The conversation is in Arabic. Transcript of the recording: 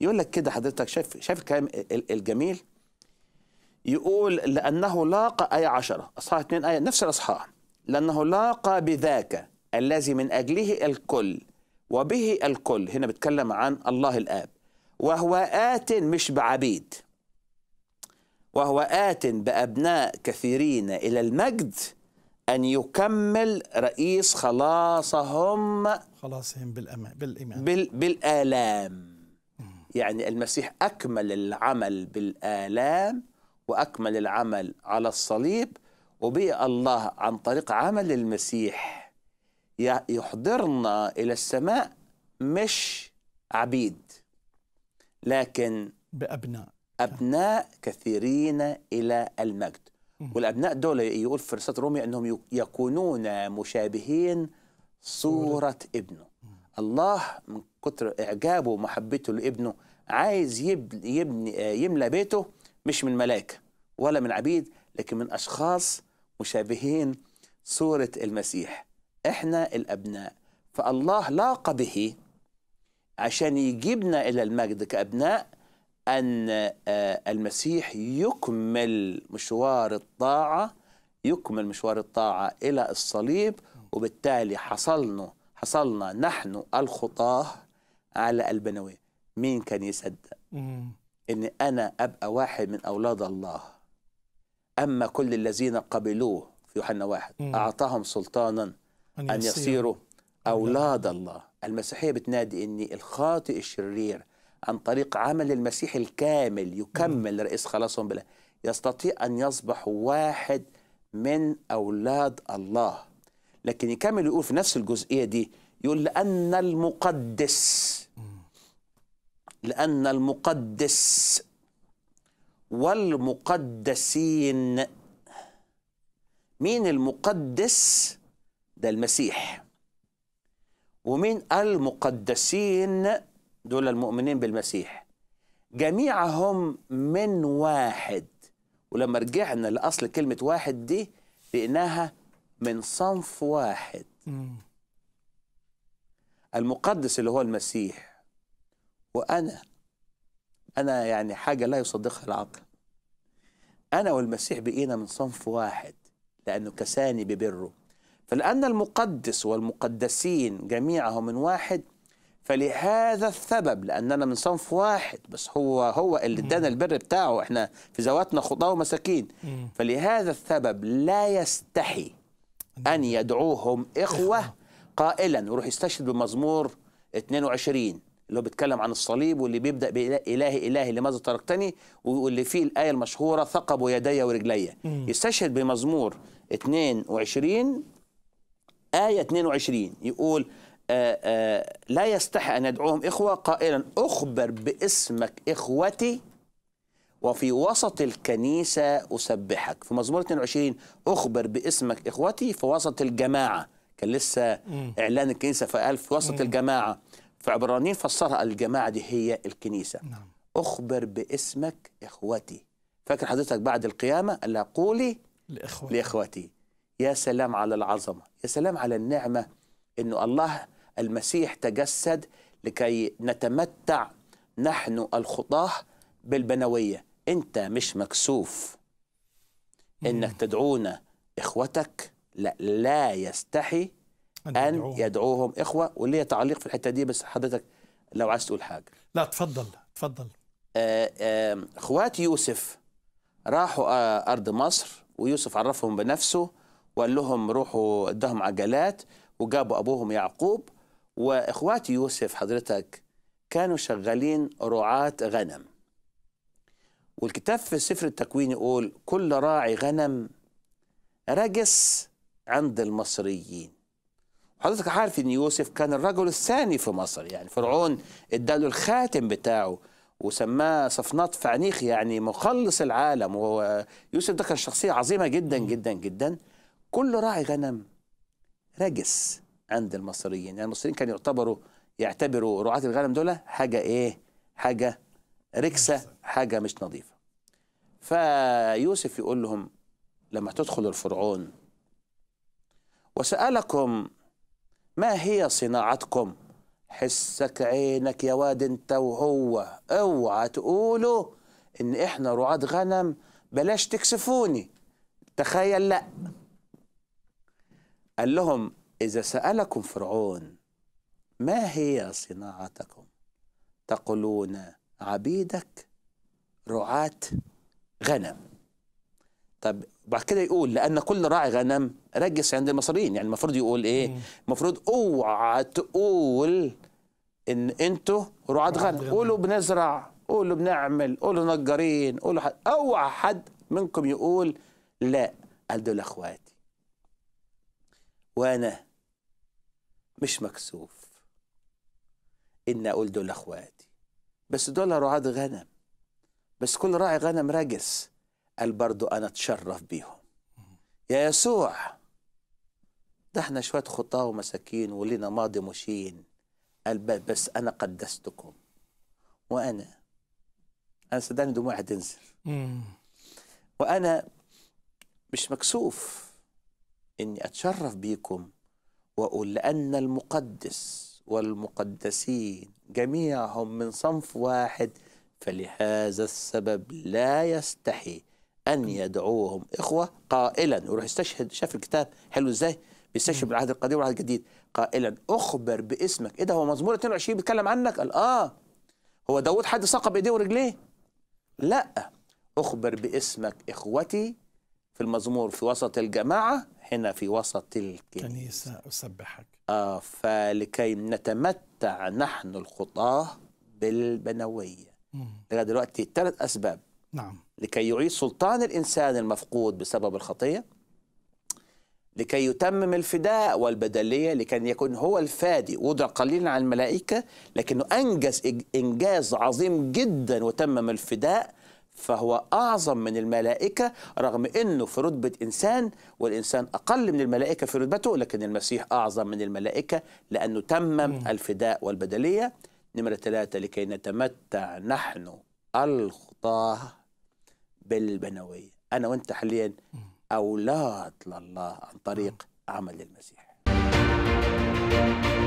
يقول لك كده حضرتك شايف شايف الكلام الجميل يقول لأنه لاقى آية 10 أصحاح 2 آية نفس الأصحاح لأنه لاقى بذاك الذي من أجله الكل وبه الكل هنا بيتكلم عن الله الآب وهو آت مش بعبيد وهو آت بأبناء كثيرين إلى المجد أن يكمل رئيس خلاصهم خلاصهم بالأمان بالإيمان بال بالآلام يعني المسيح أكمل العمل بالآلام وأكمل العمل على الصليب وبقي الله عن طريق عمل المسيح يحضرنا إلى السماء مش عبيد لكن بأبناء أبناء كثيرين إلى المجد والأبناء دول يقول في رسالة روميا أنهم يكونون مشابهين صورة ابنه الله من كتر إعجابه ومحبته لابنه عايز يبني, يملى بيته مش من ملائكة ولا من عبيد لكن من أشخاص مشابهين صورة المسيح إحنا الأبناء فالله لاقى به عشان يجيبنا إلى المجد كأبناء أن آه، المسيح يكمل مشوار الطاعة يكمل مشوار الطاعة إلى الصليب وبالتالي حصلنا حصلنا نحن الخطاه على البنويه مين كان يصدق ان انا ابقى واحد من اولاد الله اما كل الذين قبلوه في يوحنا واحد مم. اعطاهم سلطانا ان يصيروا اولاد الله المسيحيه بتنادي ان الخاطئ الشرير عن طريق عمل المسيح الكامل يكمل مم. رئيس خلاصهم بلا يستطيع ان يصبح واحد من اولاد الله لكن يكمل يقول في نفس الجزئيه دي يقول لان المقدس لان المقدس والمقدسين مين المقدس ده المسيح ومين المقدسين دول المؤمنين بالمسيح جميعهم من واحد ولما رجعنا لاصل كلمه واحد دي لقيناها من صنف واحد المقدس اللي هو المسيح وأنا أنا يعني حاجة لا يصدقها العقل أنا والمسيح بقينا من صنف واحد لأنه كساني ببره فلأن المقدس والمقدسين جميعهم من واحد فلهذا السبب لأننا من صنف واحد بس هو هو اللي ادانا البر بتاعه احنا في ذواتنا خطاة ومساكين فلهذا السبب لا يستحي أن يدعوهم إخوة قائلا وروح يستشهد بمزمور 22 اللي هو بيتكلم عن الصليب واللي بيبدا بإلهي إلهي لماذا تركتني واللي فيه الآية المشهورة ثقبوا يدي ورجلي يستشهد بمزمور 22 آية 22 يقول آآ آه، آآ آه، لا يستحي أن يدعوهم إخوة قائلا أخبر باسمك إخوتي وفي وسط الكنيسة أسبحك في مزمور 22 أخبر باسمك إخوتي في وسط الجماعة كان لسه إعلان الكنيسة فقال في وسط الجماعة في عبرانين فسرها الجماعة دي هي الكنيسة نعم. أخبر باسمك إخوتي فاكر حضرتك بعد القيامة قال لها قولي لإخوتي. لإخوتي يا سلام على العظمة يا سلام على النعمة أنه الله المسيح تجسد لكي نتمتع نحن الخطاه بالبنويه انت مش مكسوف انك تدعونا اخوتك لا لا يستحي ان, يدعوهم. اخوه وليه تعليق في الحته دي بس حضرتك لو عايز تقول حاجه لا تفضل تفضل آه، آه، اخوات يوسف راحوا آه، ارض مصر ويوسف عرفهم بنفسه وقال لهم روحوا ادهم عجلات وجابوا ابوهم يعقوب واخوات يوسف حضرتك كانوا شغالين رعاة غنم والكتاب في سفر التكوين يقول كل راعي غنم رجس عند المصريين حضرتك عارف ان يوسف كان الرجل الثاني في مصر يعني فرعون اداله الخاتم بتاعه وسماه صفنات فعنيخ يعني مخلص العالم وهو يوسف ده كان شخصيه عظيمه جدا جدا جدا كل راعي غنم رجس عند المصريين يعني المصريين كانوا يعتبروا يعتبروا رعاة الغنم دول حاجه ايه حاجه ركسه حاجه مش نظيفه فيوسف يقول لهم لما تدخل الفرعون وسالكم ما هي صناعتكم حسك عينك يا واد انت وهو اوعى تقولوا ان احنا رعاة غنم بلاش تكسفوني تخيل لا قال لهم اذا سالكم فرعون ما هي صناعتكم تقولون عبيدك رعاة غنم طب بعد كده يقول لأن كل راعي غنم رجس عند المصريين يعني المفروض يقول إيه المفروض اوعى تقول إن أنتوا رعاة غنم قولوا بنزرع قولوا بنعمل قولوا نجارين قولوا حد اوعى حد منكم يقول لا قال دول اخواتي وانا مش مكسوف ان اقول دول اخواتي بس دول رعاة غنم بس كل راعي غنم رجس قال برضو أنا أتشرف بيهم يا يسوع ده احنا شوية خطاة ومساكين ولينا ماضي مشين قال بس أنا قدستكم وأنا أنا صدقني دموعي هتنزل وأنا مش مكسوف إني أتشرف بيكم وأقول لأن المقدس والمقدسين جميعهم من صنف واحد فلهذا السبب لا يستحي أن يدعوهم إخوة قائلا وروح يستشهد شاف الكتاب حلو إزاي بيستشهد بالعهد القديم والعهد الجديد قائلا أخبر باسمك إيه ده هو مزمور 22 بيتكلم عنك قال آه هو داود حد ساقب إيديه ورجليه لا أخبر باسمك إخوتي في المزمور في وسط الجماعة هنا في وسط الكنيسة أسبحك فلكي نتمتع نحن الخطاه بالبنويه لغايه دلوقتي ثلاث اسباب نعم لكي يعيد سلطان الانسان المفقود بسبب الخطيه لكي يتمم الفداء والبدليه لكي يكون هو الفادي وضع قليلا عن الملائكه لكنه انجز انجاز عظيم جدا وتمم الفداء فهو أعظم من الملائكة رغم أنه في رتبة إنسان والإنسان أقل من الملائكة في رتبته لكن المسيح أعظم من الملائكة لأنه تمم الفداء والبدلية نمرة ثلاثة لكي نتمتع نحن الخطاة بالبنوية أنا وأنت حاليا أولاد لله عن طريق عمل المسيح